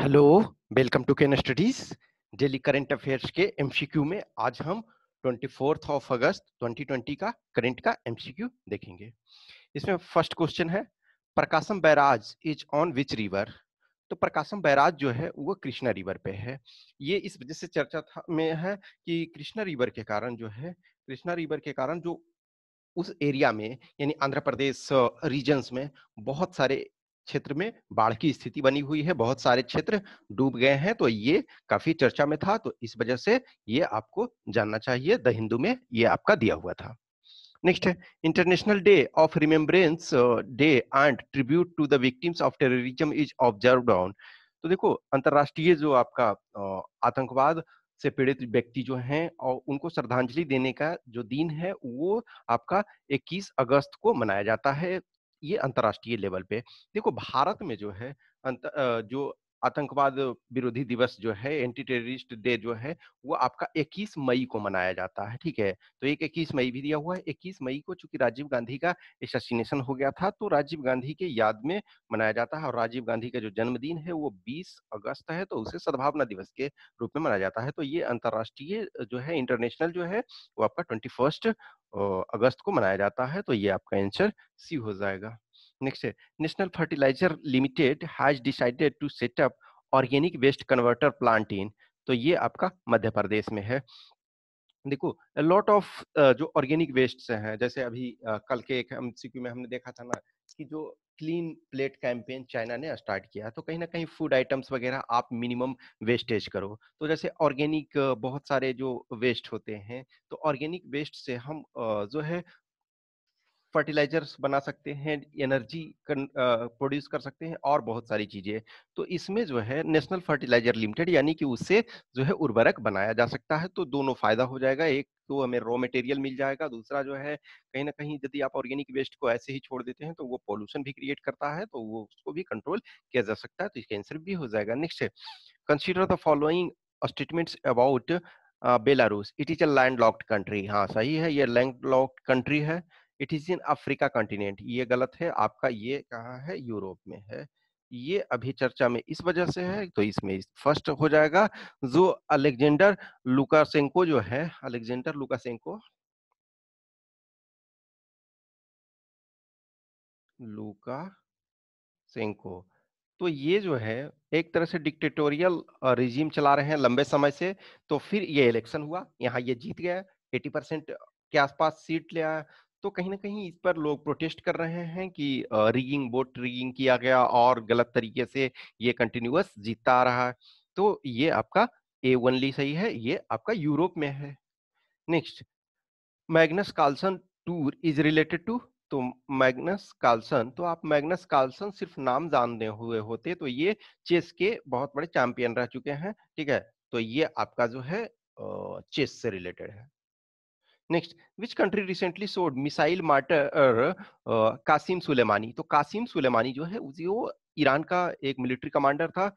Hello welcome to Ken Studies daily current affairs के MCQ में आज हम 24 ऑफ अगस्त 2020 का करंट का एमसीक्यू देखेंगे इसमें फर्स्ट क्वेश्चन है Prakasam barrage is on which river तो प्रकाशम बैराज जो है वो कृष्णा रिवर पे है ये इस वजह से चर्चा था में है कि कृष्णा रिवर के कारण जो है कृष्णा रिवर के कारण जो उस एरिया में यानी आंध्र प्रदेश रीजन्स में बहुत सारे क्षेत्र में बाढ़ की स्थिति बनी हुई है बहुत सारे क्षेत्र डूब गए हैं तो ये काफी चर्चा में था तो इस वजह से ये आपको जानना चाहिए द हिंदू में ये आपका दिया हुआ था नेक्स्ट है international day of remembrance day and tribute to the victims of terrorism is observe on तो देखो अंतरराष्ट्रीय जो आपका आतंकवाद से पीड़ित व्यक्ति जो हैं और उनको श्रद्धांजलि देने का जो दिन है वो आपका 21 अगस्त को मनाया जाता है ये अंतर्राष्ट्रीय लेवल पे देखो भारत अच्छा। में जो है अंत, जो आतंकवाद विरोधी दिवस जो है एंटी टेररिस्ट डे जो है वो आपका 21 मई को मनाया जाता है ठीक है तो एक 21 मई भी दिया हुआ है 21 मई को चूंकि राजीव गांधी का एसेसिनेशन हो गया था तो राजीव गांधी के याद में मनाया जाता है और राजीव गांधी का जो जन्मदिन है वो बीस अगस्त है तो उसे सद्भावना दिवस के रूप में मनाया जाता है तो ये अंतर्राष्ट्रीय जो है इंटरनेशनल जो है वो आपका ट्वेंटी अगस्त को मनाया जाता है तो ये आपका आंसर सी हो जाएगा Next, National Fertilizer Limited has decided to set up organic waste converter plant in तो ये आपका मध्य प्रदेश में है देखो लॉट ऑफ जो ऑर्गेनिक वेस्ट हैं जैसे अभी uh, कल के एक हम सीक्यू में हमने देखा था ना कि जो क्लीन प्लेट कैंपेन चाइना ने स्टार्ट किया तो कहीं ना कहीं फूड आइटम्स वगैरह आप मिनिमम वेस्टेज करो तो जैसे ऑर्गेनिक बहुत सारे जो वेस्ट होते हैं तो ऑर्गेनिक वेस्ट से हम जो है फर्टिलाइजर्स बना सकते हैं एनर्जी प्रोड्यूस कर सकते हैं और बहुत सारी चीजें तो इसमें जो है नेशनल फर्टिलाइजर लिमिटेड यानी कि उससे जो है उर्वरक बनाया जा सकता है तो दोनों फायदा हो जाएगा एक तो हमें रॉ मटेरियल मिल जाएगा दूसरा जो है कहीं ना कहीं यदि आप ऑर्गेनिक वेस्ट को ऐसे ही छोड़ देते हैं तो वो पॉल्यूशन भी क्रिएट करता है तो वो उसको भी कंट्रोल किया जा सकता है तो इसका आंसर भी हो जाएगा next consider the following statements about Belarus it is a land locked country हाँ सही है ये लैंड लॉक्ड कंट्री है it is in Africa continent ये गलत है आपका ये कहा है यूरोप में है ये अभी चर्चा में इस वजह से है तो इसमें फर्स्ट हो जाएगा जो अलेक्जेंडर लुकासेंको जो है अलेक्जेंडर लुकासेंको लुका सेंको तो ये जो है एक तरह से डिक्टेटोरियल रिजीम चला रहे हैं लंबे समय से तो फिर ये इलेक्शन हुआ यहाँ ये जीत गया 80 परसेंट के आसपास सीट लिया तो कहीं ना कहीं इस पर लोग प्रोटेस्ट कर रहे हैं कि रिगिंग बोट रिगिंग किया गया और गलत तरीके से ये कंटिन्यूस जीतता आ रहा है तो ये आपका ए वनली सही है ये आपका यूरोप में है next Magnus Carlsen tour is related to तो मैग्नस कार्लसन तो आप मैग्नस कार्लसन सिर्फ नाम जानते हुए होते तो ये चेस के बहुत बड़े चैंपियन रह चुके हैं ठीक है तो ये आपका जो है चेस से रिलेटेड है next which country recently sold missile martyr Qasem Soleimani तो कासिम सुलेमानी जो है वो ईरान का एक मिलिट्री कमांडर था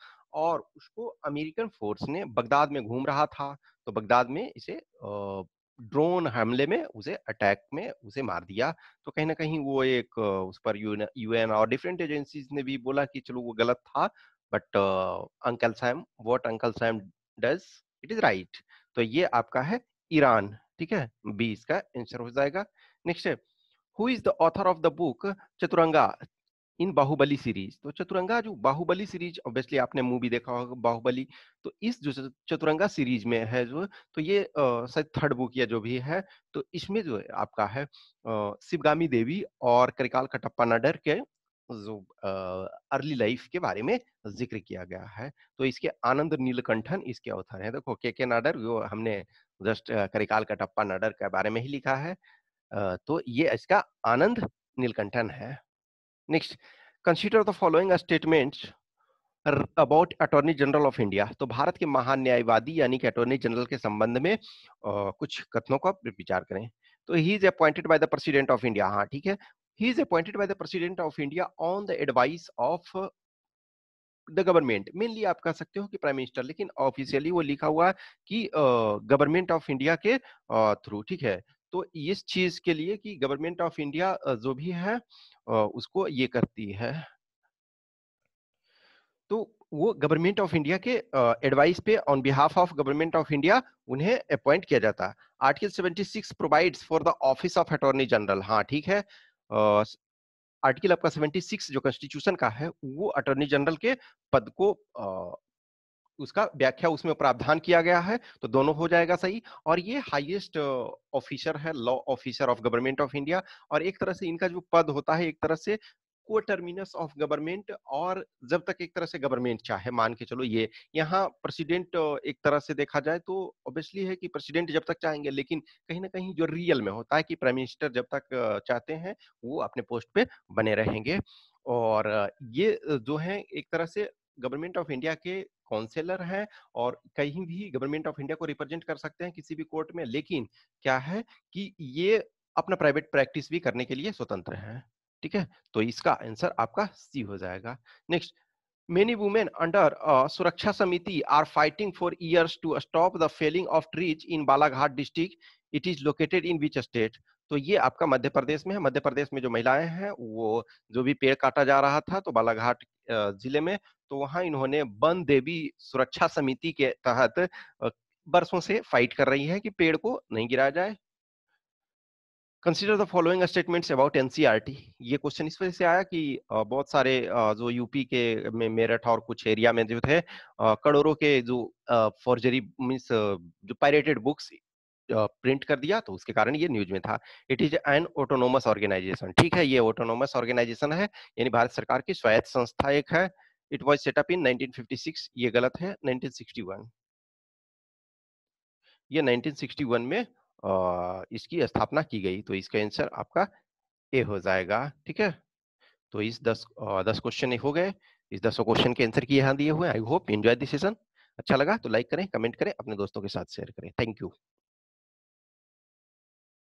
और उसको अमेरिकन फोर्स ने बगदाद में घूम रहा था तो बगदाद में इसे ड्रोन हमले में उसे अटैक में उसे मार दिया तो कहीं ना कहीं वो एक उस पर यूएन और डिफरेंट एजेंसीज ने भी बोला कि चलो वो गलत था but uncle Sam what uncle Sam does it is right तो ये आपका है ईरान ठीक है बी इसका आंसर हो जाएगा next who is the author of the book Chaturanga in Baahubali series तो चतुरंगा जो बाहुबली सीरीज ऑब्वियसली आपने मूवी देखा होगा बाहुबली तो इस जो चतुरंगा सीरीज में है जो तो ये शायद थर्ड बुक या जो भी है तो इसमें जो आपका है शिवगामी देवी और करिकाल कटप्पा नडर के जो अर्ली लाइफ के बारे में जिक्र किया गया है तो इसके आनंद नीलकंठन इसके अवथर है देखो तो के के नाडर जो हमने जस्ट करिकाल का टप्पा नडर के बारे में ही लिखा है तो ये इसका आनंद नीलकंठन है next consider the following statement about attorney general of India तो भारत के महान न्यायवादी यानी कि अटॉर्नी जनरल के संबंध में कुछ कथनों का विचार करें तो he is appointed by the president of India हाँ ठीक है he is appointed by the president of India on the advice of the government mainly आप कह सकते हो कि प्राइम मिनिस्टर लेकिन ऑफिशियली वो लिखा हुआ कि गवर्नमेंट ऑफ इंडिया के थ्रू ठीक है तो इस चीज के लिए कि गवर्नमेंट ऑफ इंडिया जो भी है उसको ये करती है तो वो गवर्नमेंट ऑफ इंडिया के एडवाइस पे on behalf of government of India उन्हें अपॉइंट किया जाता है article 76 provides for the office of attorney general हाँ ठीक है आर्टिकल आपका 76 जो कॉन्स्टिट्यूशन का है वो अटॉर्नी जनरल के पद को आ, उसका व्याख्या उसमें प्रावधान किया गया है तो दोनों हो जाएगा सही और ये हाईएस्ट ऑफिसर है law officer of government of India और एक तरह से इनका जो पद होता है एक तरह से कोटर्मिनस ऑफ गवर्नमेंट और जब तक एक तरह से गवर्नमेंट चाहे मान के चलो ये यहाँ प्रेसिडेंट एक तरह से देखा जाए तो ऑब्वियसली है कि प्रेसिडेंट जब तक चाहेंगे लेकिन कहीं ना कहीं जो रियल में होता है कि प्राइम मिनिस्टर जब तक चाहते हैं वो अपने पोस्ट पे बने रहेंगे और ये जो है एक तरह से गवर्नमेंट ऑफ इंडिया के काउंसिलर हैं और कहीं भी गवर्नमेंट ऑफ इंडिया को रिप्रेजेंट कर सकते हैं किसी भी कोर्ट में लेकिन क्या है कि ये अपना प्राइवेट प्रैक्टिस भी करने के लिए स्वतंत्र हैं ठीक है तो इसका आंसर आपका सी हो जाएगा next many women under Suraksha Samiti are fighting for years to stop the felling of trees in Balaghat district it is located in which state तो ये आपका मध्य प्रदेश में है मध्य प्रदेश में जो महिलाएं हैं वो जो भी पेड़ काटा जा रहा था तो बालाघाट जिले में तो वहां इन्होंने वन देवी सुरक्षा समिति के तहत बरसों से फाइट कर रही है कि पेड़ को नहीं गिराया जाए consider the following statements about NCERT ये क्वेश्चन इस वजह से आया कि बहुत सारे जो यूपी के में मेरठ और कुछ एरिया में जो थे करोड़ों के जो फॉर्जरी मीन्स जो पायरेटेड बुक्स प्रिंट कर दिया तो उसके कारण ये न्यूज में था it is an autonomous organization ठीक है ये ऑटोनोमस ऑर्गेनाइजेशन है यानी भारत सरकार की स्वायत्त संस्था एक है इट वॉज सेटअप इन 1956 ये गलत है 1961 ये 1961 में इसकी स्थापना की गई तो इसका आंसर आपका ए हो जाएगा ठीक है तो इस दस दस क्वेश्चन हो गए इस दस क्वेश्चन के आंसर की यहाँ दिए हुए I hope enjoy this session अच्छा लगा तो लाइक करें कमेंट करें अपने दोस्तों के साथ शेयर करें थैंक यू